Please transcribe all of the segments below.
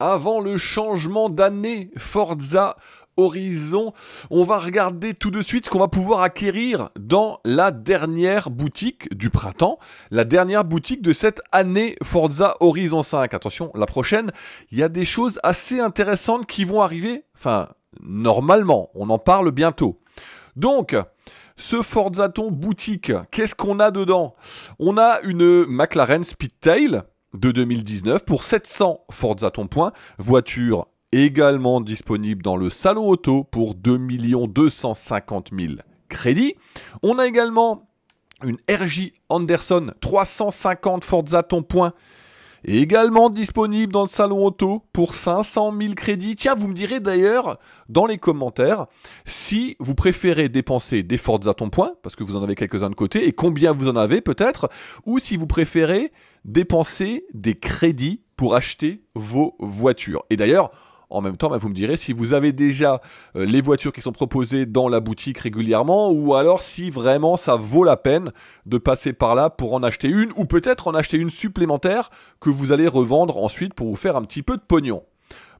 avant le changement d'année Forza Horizon. On va regarder tout de suite ce qu'on va pouvoir acquérir dans la dernière boutique du printemps, la dernière boutique de cette année Forza Horizon 5. Attention, la prochaine, il y a des choses assez intéressantes qui vont arriver, enfin, normalement, on en parle bientôt. Donc, ce Forzaton boutique, qu'est-ce qu'on a dedans On a une McLaren Speedtail, de 2019 pour 700 Forza Ton Point, voiture également disponible dans le salon auto pour 2 250 000 crédits. On a également une RJ Anderson 350 Forza Ton Point également disponible dans le salon auto pour 500 000 crédits. Tiens, vous me direz d'ailleurs dans les commentaires si vous préférez dépenser des Forza à ton point, parce que vous en avez quelques-uns de côté, et combien vous en avez peut-être, ou si vous préférez dépenser des crédits pour acheter vos voitures. Et d'ailleurs, en même temps, bah, vous me direz si vous avez déjà euh, les voitures qui sont proposées dans la boutique régulièrement ou alors si vraiment ça vaut la peine de passer par là pour en acheter une ou peut-être en acheter une supplémentaire que vous allez revendre ensuite pour vous faire un petit peu de pognon.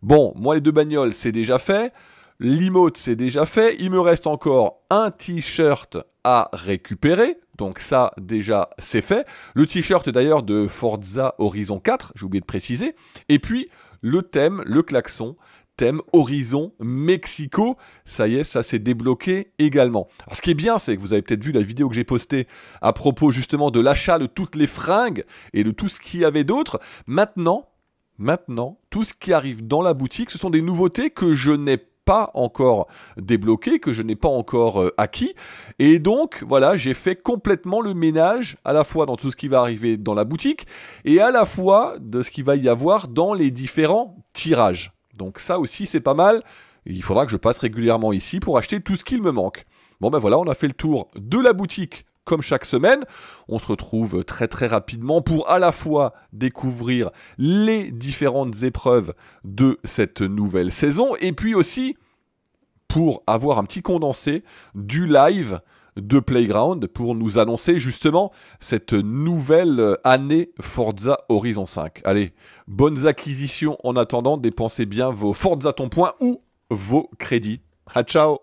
Bon, moi les deux bagnoles, c'est déjà fait. L'emote, c'est déjà fait. Il me reste encore un t-shirt à récupérer. Donc ça, déjà, c'est fait. Le t-shirt, d'ailleurs, de Forza Horizon 4, j'ai oublié de préciser. Et puis, le thème, le klaxon, thème Horizon Mexico. Ça y est, ça s'est débloqué également. ce qui est bien, c'est que vous avez peut-être vu la vidéo que j'ai postée à propos, justement, de l'achat de toutes les fringues et de tout ce qu'il y avait d'autre. Maintenant, maintenant, tout ce qui arrive dans la boutique, ce sont des nouveautés que je n'ai pas encore débloqué, que je n'ai pas encore euh, acquis. Et donc, voilà, j'ai fait complètement le ménage à la fois dans tout ce qui va arriver dans la boutique et à la fois de ce qu'il va y avoir dans les différents tirages. Donc ça aussi, c'est pas mal. Il faudra que je passe régulièrement ici pour acheter tout ce qu'il me manque. Bon ben voilà, on a fait le tour de la boutique comme chaque semaine, on se retrouve très très rapidement pour à la fois découvrir les différentes épreuves de cette nouvelle saison et puis aussi pour avoir un petit condensé du live de Playground pour nous annoncer justement cette nouvelle année Forza Horizon 5. Allez, bonnes acquisitions en attendant, dépensez bien vos Forza ton point ou vos crédits. A ciao